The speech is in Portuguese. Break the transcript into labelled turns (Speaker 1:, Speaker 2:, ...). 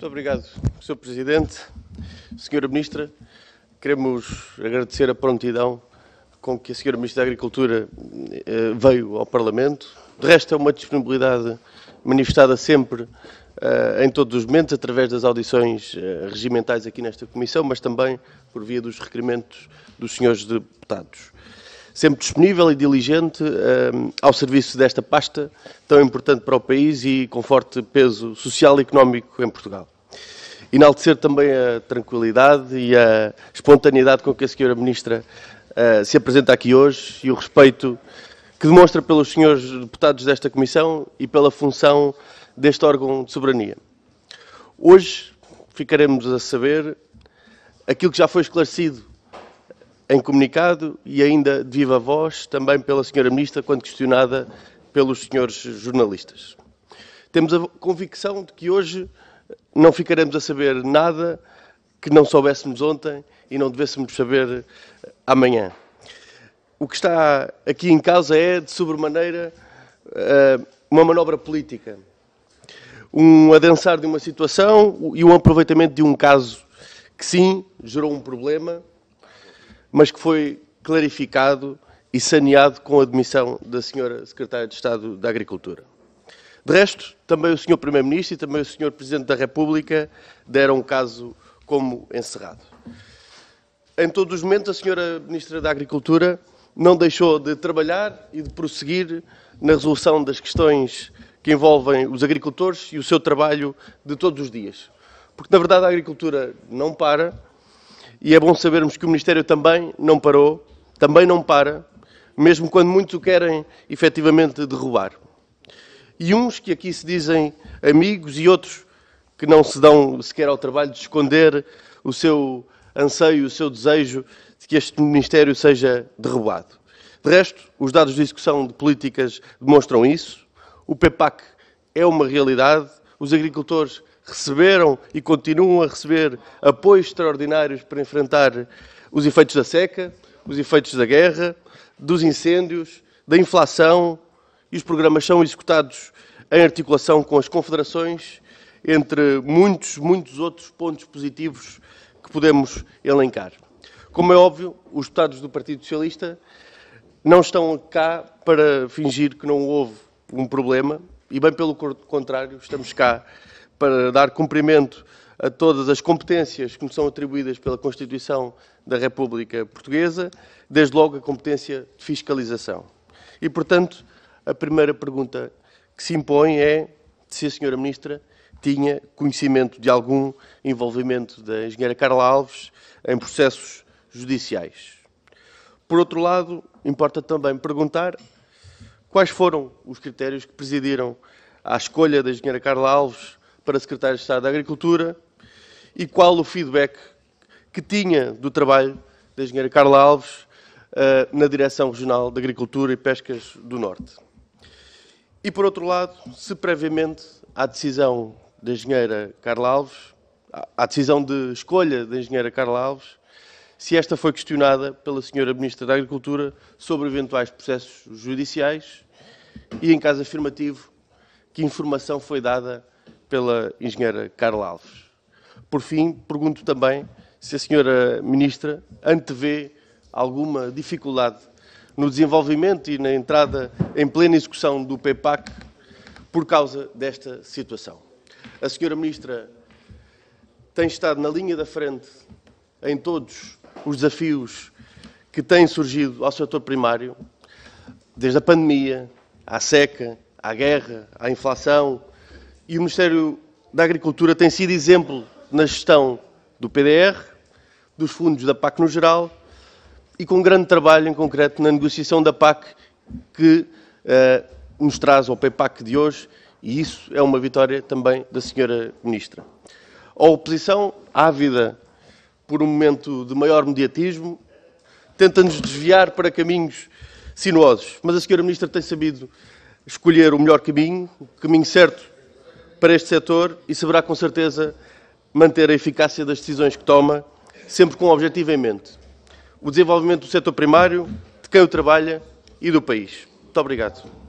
Speaker 1: Muito obrigado, Sr. Presidente. Sra. Ministra, queremos agradecer a prontidão com que a Sra. Ministra da Agricultura eh, veio ao Parlamento. De resto, é uma disponibilidade manifestada sempre eh, em todos os momentos, através das audições eh, regimentais aqui nesta Comissão, mas também por via dos requerimentos dos senhores deputados sempre disponível e diligente ehm, ao serviço desta pasta tão importante para o país e com forte peso social e económico em Portugal. Enaltecer também a tranquilidade e a espontaneidade com que a senhora Ministra uh, se apresenta aqui hoje e o respeito que demonstra pelos senhores deputados desta Comissão e pela função deste órgão de soberania. Hoje ficaremos a saber aquilo que já foi esclarecido em comunicado e ainda de viva voz também pela Sra. Ministra, quando questionada pelos senhores jornalistas. Temos a convicção de que hoje não ficaremos a saber nada que não soubéssemos ontem e não devêssemos saber amanhã. O que está aqui em causa é, de sobremaneira, eh, uma manobra política, um adensar de uma situação e um aproveitamento de um caso que, sim, gerou um problema, mas que foi clarificado e saneado com a admissão da senhora Secretária de Estado da Agricultura. De resto, também o senhor Primeiro-Ministro e também o senhor Presidente da República deram o caso como encerrado. Em todos os momentos, a senhora Ministra da Agricultura não deixou de trabalhar e de prosseguir na resolução das questões que envolvem os agricultores e o seu trabalho de todos os dias. Porque, na verdade, a agricultura não para, e é bom sabermos que o Ministério também não parou, também não para, mesmo quando muitos o querem efetivamente derrubar. E uns que aqui se dizem amigos e outros que não se dão sequer ao trabalho de esconder o seu anseio, o seu desejo de que este Ministério seja derrubado. De resto, os dados de execução de políticas demonstram isso. O PEPAC é uma realidade. Os agricultores receberam e continuam a receber apoios extraordinários para enfrentar os efeitos da seca, os efeitos da guerra, dos incêndios, da inflação, e os programas são executados em articulação com as confederações, entre muitos, muitos outros pontos positivos que podemos elencar. Como é óbvio, os deputados do Partido Socialista não estão cá para fingir que não houve um problema, e bem pelo contrário, estamos cá para dar cumprimento a todas as competências que me são atribuídas pela Constituição da República Portuguesa, desde logo a competência de fiscalização. E, portanto, a primeira pergunta que se impõe é se a Sra. Ministra tinha conhecimento de algum envolvimento da engenheira Carla Alves em processos judiciais. Por outro lado, importa também perguntar quais foram os critérios que presidiram à escolha da engenheira Carla Alves para secretário de Estado da Agricultura e qual o feedback que tinha do trabalho da engenheira Carla Alves eh, na Direção Regional de Agricultura e Pescas do Norte. E, por outro lado, se previamente à decisão da engenheira Carla Alves, à decisão de escolha da engenheira Carla Alves, se esta foi questionada pela senhora Ministra da Agricultura sobre eventuais processos judiciais e, em caso afirmativo, que informação foi dada pela engenheira Carla Alves. Por fim, pergunto também se a senhora ministra antevê alguma dificuldade no desenvolvimento e na entrada em plena execução do PEPAC por causa desta situação. A senhora ministra tem estado na linha da frente em todos os desafios que têm surgido ao setor primário, desde a pandemia, à seca, à guerra, à inflação, e o Ministério da Agricultura tem sido exemplo na gestão do PDR, dos fundos da PAC no geral e com um grande trabalho em concreto na negociação da PAC que uh, nos traz ao PEPAC de hoje e isso é uma vitória também da Senhora Ministra. A oposição, ávida por um momento de maior mediatismo, tenta-nos desviar para caminhos sinuosos, mas a Senhora Ministra tem sabido escolher o melhor caminho, o caminho certo para este setor e saberá com certeza manter a eficácia das decisões que toma, sempre com o um objetivo em mente: o desenvolvimento do setor primário, de quem o trabalha e do país. Muito obrigado.